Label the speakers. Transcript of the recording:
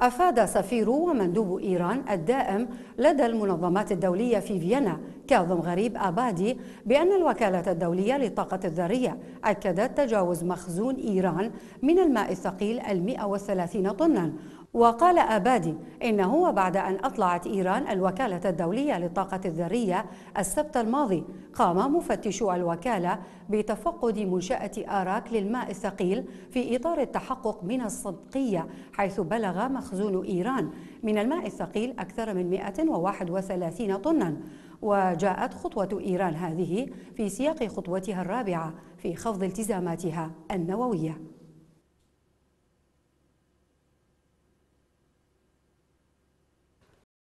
Speaker 1: أفاد سفير ومندوب إيران الدائم لدى المنظمات الدولية في فيينا كاظم غريب أبادي بأن الوكالة الدولية للطاقة الذرية أكدت تجاوز مخزون إيران من الماء الثقيل 130 طناً وقال أبادي إنه وبعد أن أطلعت إيران الوكالة الدولية للطاقة الذرية السبت الماضي قام مفتشو الوكالة بتفقد منشأة آراك للماء الثقيل في إطار التحقق من الصدقية حيث بلغ مخزون إيران من الماء الثقيل أكثر من 131 طناً وجاءت خطوة إيران هذه في سياق خطوتها الرابعة في خفض التزاماتها النووية